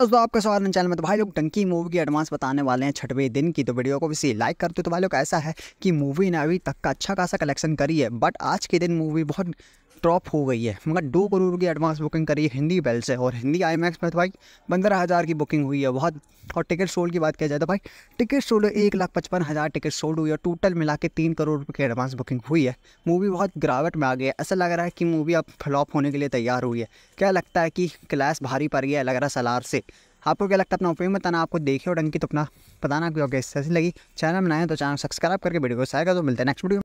दोस्तों आपका स्वागत है चैनल में तो भाई लोग डंकी मूवी की एडवांस बताने वाले हैं छठवें दिन की तो वीडियो को भी लाइक करते हो तो भाई लोग ऐसा है कि मूवी ने अभी तक का अच्छा खासा कलेक्शन करी है बट आज के दिन मूवी बहुत ड्रॉप हो गई है मगर दो करोड़ की एडवांस बुकिंग करी है हिंदी बेल से और हिंदी आई मैक्स में तो भाई पंद्रह हज़ार की बुकिंग हुई है बहुत और टिकट सोल्ड की बात किया जाए तो भाई टिकट सोल्ड एक लाख पचपन हज़ार टिकट सोल्ड हुई और टोटल मिला के तीन करोड़ रुपये की एडवांस बुकिंग हुई है मूवी बहुत गिरावट में आ गई है ऐसा लग रहा है कि मूवी अब फ्लॉप होने के लिए तैयार हुई है क्या लगता है कि क्लास भारी पड़ गया लग रहा सलार से आपको क्या लगता है अपना ओपिनियन बताना आपको देखे और डंकी तो अपना बताना क्योंकि ऐसी लगी चैनल बनाए तो चैनल सब्सक्राइब करके वीडियो को सहायता तो मिलते हैं नेक्स्ट वीडियो